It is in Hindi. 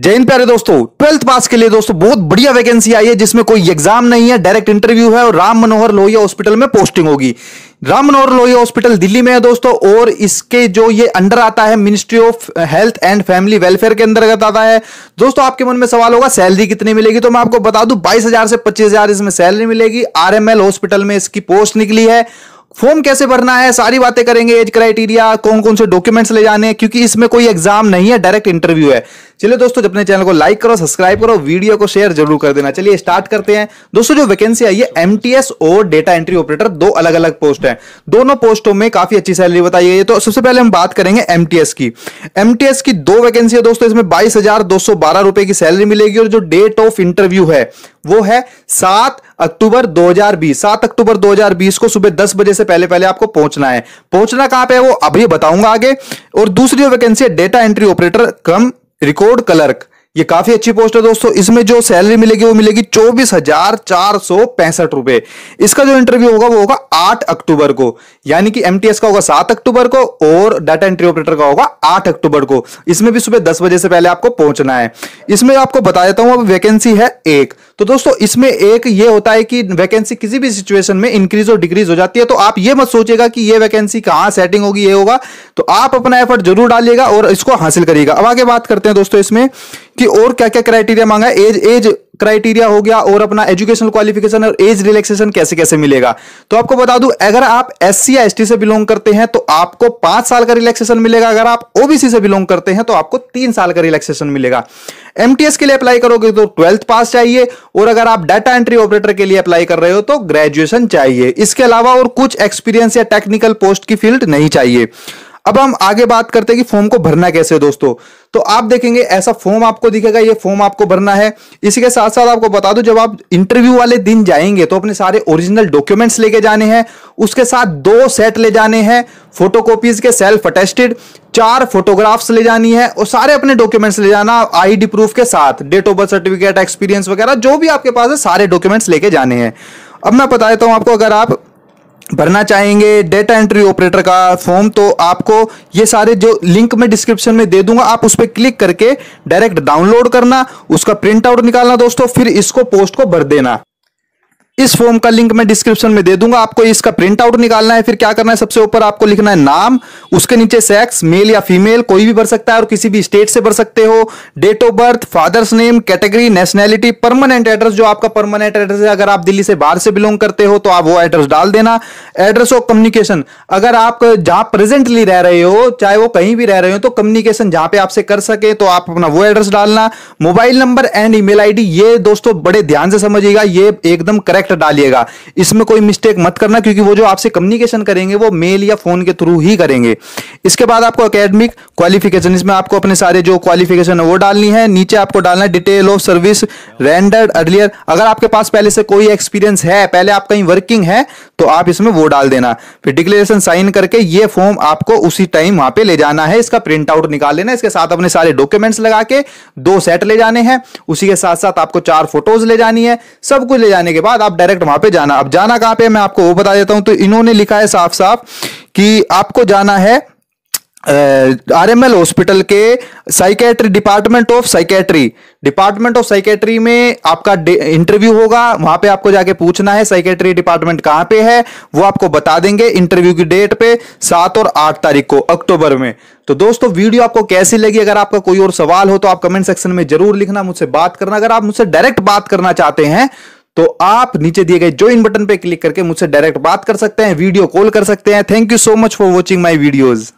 जय हिंद प्यारे दोस्तों ट्वेल्थ पास के लिए दोस्तों बहुत बढ़िया वैकेंसी आई है जिसमें कोई एग्जाम नहीं है डायरेक्ट इंटरव्यू है और राम मनोहर लोहिया हॉस्पिटल में पोस्टिंग होगी राम मनोहर लोहिया हॉस्पिटल दिल्ली में है दोस्तों और इसके जो ये अंडर आता है ministry of health and family welfare के अंतर्गत आता है दोस्तों आपके मन में सवाल होगा सैलरी कितनी मिलेगी तो मैं आपको बता दू बाईस हजार से पच्चीस हजार इसमें सैलरी मिलेगी आर हॉस्पिटल में इसकी पोस्ट निकली है फॉर्म कैसे भरना है सारी बातें करेंगे एज क्राइटेरिया कौन कौन से डॉक्यूमेंट्स ले जाने हैं क्योंकि इसमें कोई एग्जाम नहीं है डायरेक्ट इंटरव्यू है चलिए दोस्तों अपने चैनल को लाइक करो सब्सक्राइब करो वीडियो को शेयर जरूर कर देना चलिए स्टार्ट करते हैं दोस्तों जो वैकेंसी आई है एम और डेटा एंट्री ऑपरेटर दो अलग अलग पोस्ट है दोनों पोस्टों में काफी अच्छी सैलरी बताई गई है तो सबसे पहले हम बात करेंगे एम की एम की दो वैकेंसी है दोस्तों इसमें बाईस रुपए की सैलरी मिलेगी और जो डेट ऑफ इंटरव्यू है वो है सात अक्टूबर 2020 7 अक्टूबर 2020 को सुबह 10 बजे से पहले पहले आपको पहुंचना है पहुंचना कहां पे है वो अभी बताऊंगा आगे और दूसरी वैकेंसी है data entry operator cum record clerk ये काफी अच्छी पोस्ट है दोस्तों इसमें जो सैलरी मिलेगी वो मिलेगी चौबीस हजार चार सौ पैंसठ रुपए इसका जो इंटरव्यू होगा वो होगा आठ अक्टूबर को यानी कि एमटीएस का होगा सात अक्टूबर को और डाटा एंट्री ऑपरेटर का होगा आठ अक्टूबर को इसमें भी सुबह दस बजे से पहले आपको पहुंचना है इसमें आपको बता देता हूं अब वैकेंसी है एक तो दोस्तों इसमें एक ये होता है कि वैकेंसी किसी भी सिचुएशन में इंक्रीज और डिक्रीज हो जाती है तो आप ये मत सोचेगा कि ये वैकेंसी कहाँ सेटिंग होगी ये होगा तो आप अपना एफर्ट जरूर डालिएगा और इसको हासिल करिएगा अब आगे बात करते हैं दोस्तों इसमें कि और क्या क्या क्राइटेरिया मांगा एज एज क्राइटेरिया हो गया और अपना एजुकेशनल क्वालिफिकेशन और एज रिलैक्सेशन कैसे कैसे मिलेगा तो आपको बता दूं अगर आप एस या एस से बिलोंग करते हैं तो आपको पांच साल का रिलैक्सेशन मिलेगा अगर आप ओबीसी से बिलोंग करते हैं तो आपको तीन साल का रिलैक्सेशन मिलेगा एमटीएस के लिए अप्लाई करोगे तो ट्वेल्थ पास चाहिए और अगर आप डाटा एंट्री ऑपरेटर के लिए अप्लाई कर रहे हो तो ग्रेजुएशन चाहिए इसके अलावा और कुछ एक्सपीरियंस या टेक्निकल पोस्ट की फील्ड नहीं चाहिए अब हम आगे बात करते हैं कि फॉर्म को भरना कैसे है दोस्तों तो आप देखेंगे ऐसा फॉर्म आपको दिखेगा ये फॉर्म आपको भरना है इसी के साथ साथ आपको बता दूं जब आप इंटरव्यू वाले दिन जाएंगे तो अपने सारे ओरिजिनल डॉक्यूमेंट्स लेके जाने हैं उसके साथ दो सेट ले जाने हैं फोटोकॉपीज के सेल्फ अटेस्टेड चार फोटोग्राफ्स ले जानी है और सारे अपने डॉक्यूमेंट्स ले जाना आईडी प्रूफ के साथ date of birth certificate experience वगैरह जो भी आपके पास है सारे डॉक्यूमेंट्स लेके जाने हैं अब मैं बता देता हूं आपको अगर आप भरना चाहेंगे डेटा एंट्री ऑपरेटर का फॉर्म तो आपको ये सारे जो लिंक मैं डिस्क्रिप्शन में दे दूंगा आप उस पर क्लिक करके डायरेक्ट डाउनलोड करना उसका प्रिंट आउट निकालना दोस्तों फिर इसको पोस्ट को भर देना इस फॉर्म का लिंक मैं डिस्क्रिप्शन में दे दूंगा आपको इसका प्रिंट आउट निकालना है फिर क्या करना है सबसे ऊपर आपको लिखना है नाम उसके नीचे सेक्स मेल या फीमेल कोई भी भर सकता है और किसी भी स्टेट से भर सकते हो date of birth father's name category nationality permanent address जो आपका परमानेंट एड्रेस है अगर आप दिल्ली से बाहर से बिलोंग करते हो तो आप वो एड्रेस डाल देना एड्रेस ऑफ कम्युनिकेशन अगर आप जहां प्रेजेंटली रह रहे हो चाहे वो कहीं भी रह रहे हो तो कम्युनिकेशन जहां पे आपसे कर सके तो आप अपना वो एड्रेस डालना mobile number and email ID ये दोस्तों बड़े ध्यान से समझिएगा ये एकदम करेक्ट डालिएगा इसमें कोई मिस्टेक मत करना क्योंकि वो जो आपसे कम्युनिकेशन करेंगे वो मेल या फोन के थ्रू ही करेंगे इसके बाद आपको अकेडमिक क्वालिफिकेशन इसमें आपको अपने सारे जो क्वालिफिकेशन है वो डालनी है नीचे आपको डालना है detail of service rendered earlier अगर आपके पास पहले से कोई एक्सपीरियंस है पहले आप कहीं वर्किंग है तो आप इसमें वो डाल देना फिर डिक्लेरेशन साइन करके ये फॉर्म आपको उसी टाइम वहां पे ले जाना है इसका प्रिंट आउट निकाल लेना इसके साथ अपने सारे डॉक्यूमेंट्स लगा के दो सेट ले जाने हैं उसी के साथ साथ आपको चार फोटोज ले जानी है सब कुछ ले जाने के बाद आप डायरेक्ट वहां पे जाना अब जाना कहां पे मैं आपको वो बता देता हूं तो इन्होंने लिखा है साफ साफ कि आपको जाना है आरएमएल हॉस्पिटल के psychiatry department of psychiatry department of psychiatry में आपका इंटरव्यू होगा वहां पे आपको जाके पूछना है साइकेट्री डिपार्टमेंट कहाँ पे है वो आपको बता देंगे इंटरव्यू की डेट पे सात और आठ तारीख को अक्टूबर में तो दोस्तों वीडियो आपको कैसी लगी अगर आपका कोई और सवाल हो तो आप कमेंट सेक्शन में जरूर लिखना मुझसे बात करना अगर आप मुझसे डायरेक्ट बात करना चाहते हैं तो आप नीचे दिए गए ज्वाइन बटन पे क्लिक करके मुझसे डायरेक्ट बात कर सकते हैं वीडियो कॉल कर सकते हैं thank you so much for watching my videos